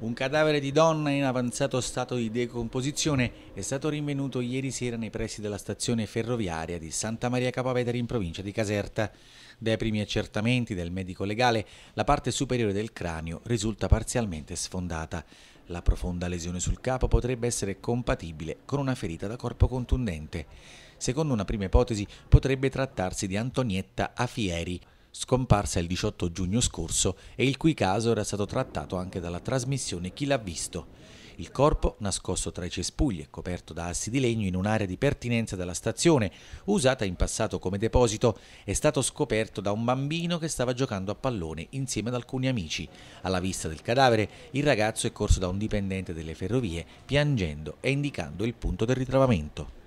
Un cadavere di donna in avanzato stato di decomposizione è stato rinvenuto ieri sera nei pressi della stazione ferroviaria di Santa Maria Capaveteri in provincia di Caserta. Dai primi accertamenti del medico legale, la parte superiore del cranio risulta parzialmente sfondata. La profonda lesione sul capo potrebbe essere compatibile con una ferita da corpo contundente. Secondo una prima ipotesi, potrebbe trattarsi di Antonietta Afieri, scomparsa il 18 giugno scorso e il cui caso era stato trattato anche dalla trasmissione Chi l'ha visto. Il corpo, nascosto tra i cespugli e coperto da assi di legno in un'area di pertinenza della stazione, usata in passato come deposito, è stato scoperto da un bambino che stava giocando a pallone insieme ad alcuni amici. Alla vista del cadavere, il ragazzo è corso da un dipendente delle ferrovie piangendo e indicando il punto del ritrovamento.